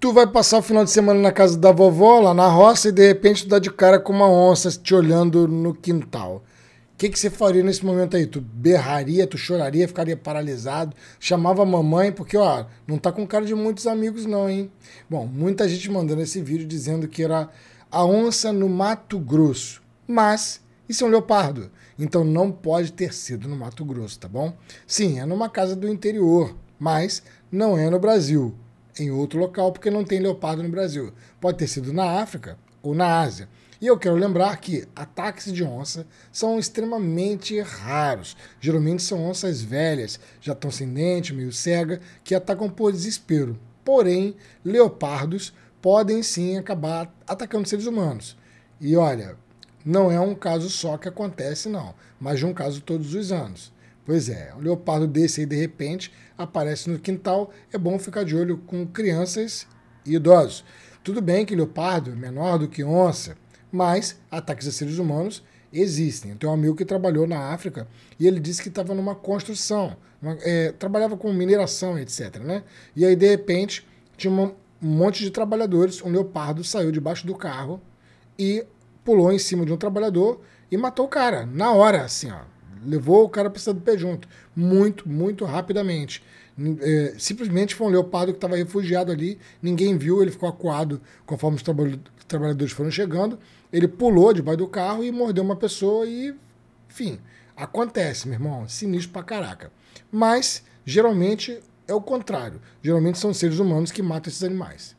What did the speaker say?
Tu vai passar o final de semana na casa da vovó, lá na roça, e de repente tu dá de cara com uma onça te olhando no quintal. O que, que você faria nesse momento aí? Tu berraria, tu choraria, ficaria paralisado, chamava a mamãe, porque, ó, não tá com cara de muitos amigos, não, hein? Bom, muita gente mandando esse vídeo dizendo que era a onça no Mato Grosso. Mas isso é um leopardo, então não pode ter sido no Mato Grosso, tá bom? Sim, é numa casa do interior, mas não é no Brasil em outro local, porque não tem leopardo no Brasil. Pode ter sido na África ou na Ásia. E eu quero lembrar que ataques de onça são extremamente raros. Geralmente são onças velhas, já estão sem dente, meio cega, que atacam por desespero. Porém, leopardos podem sim acabar atacando seres humanos. E olha, não é um caso só que acontece, não, mas de um caso todos os anos. Pois é, um leopardo desse aí de repente aparece no quintal, é bom ficar de olho com crianças e idosos. Tudo bem que leopardo é menor do que onça, mas ataques a seres humanos existem. Tem um amigo que trabalhou na África e ele disse que estava numa construção, uma, é, trabalhava com mineração, etc. Né? E aí, de repente, tinha um monte de trabalhadores, um leopardo saiu debaixo do carro e pulou em cima de um trabalhador e matou o cara, na hora, assim, ó. Levou o cara para pé junto. Muito, muito rapidamente. É, simplesmente foi um leopardo que estava refugiado ali, ninguém viu, ele ficou acuado conforme os trabalhadores foram chegando. Ele pulou debaixo do carro e mordeu uma pessoa e. Enfim, acontece, meu irmão. Sinistro pra caraca. Mas, geralmente, é o contrário. Geralmente são seres humanos que matam esses animais.